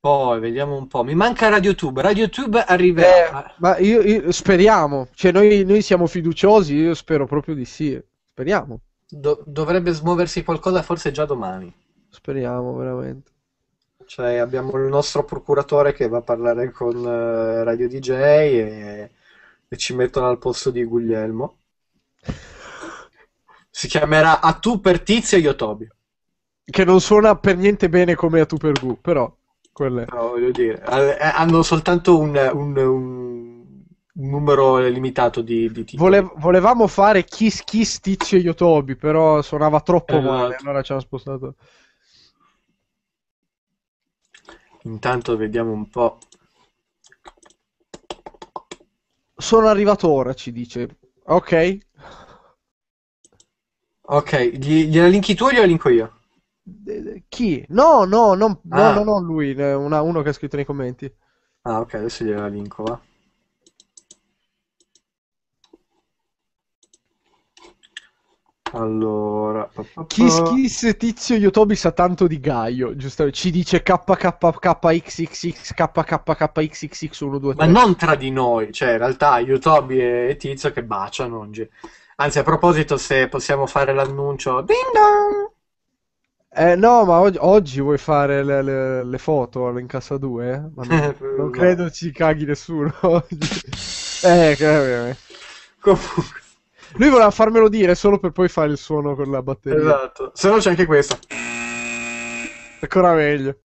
Poi vediamo un po'. Mi manca RadioTube. RadioTube arriverà. Eh, ma io, io speriamo. Cioè, noi, noi, siamo fiduciosi. Io spero proprio di sì. Speriamo. Do- dovrebbe smuoversi qualcosa, forse già domani. Speriamo veramente. Cioè, abbiamo il nostro procuratore che va a parlare con uh, Radio DJ e, e ci mettono al posto di Guglielmo. Si chiamerà A tu per Tizio e io Tobi. Che non suona per niente bene come A tu per Gu, però quelle... No, voglio dire, eh, eh, hanno soltanto un, un, un numero limitato di, di titoli. Volev- volevamo fare Kiss Kiss Tizio Yotobi, però suonava troppo eh, male, allora ci hanno spostato. Intanto vediamo un po'. Sono arrivato ora, ci dice. Ok. Ok, gliela linki tu o gliela linko io? Chi? No, no, non, ah. no, no, no, lui, una, uno che ha scritto nei commenti. Ah, ok, adesso gliela linko, va. Allora, papà. Kiss Kiss tizio Yotobi sa tanto di Gaio, giusto? Ci dice KKKXXX 123 Ma non tra di noi, cioè in realtà Yotobi e Tizio che baciano oggi. Anzi, a proposito, se possiamo fare l'annuncio, ding dong! Eh, no, ma oggi, oggi vuoi fare le, le, le foto all'incassa 2? Ma non, eh, non credo ci caghi nessuno oggi. eh, che, Comunque. Lui voleva farmelo dire solo per poi fare il suono con la batteria. Esatto. Se no c'è anche questo. Ancora meglio.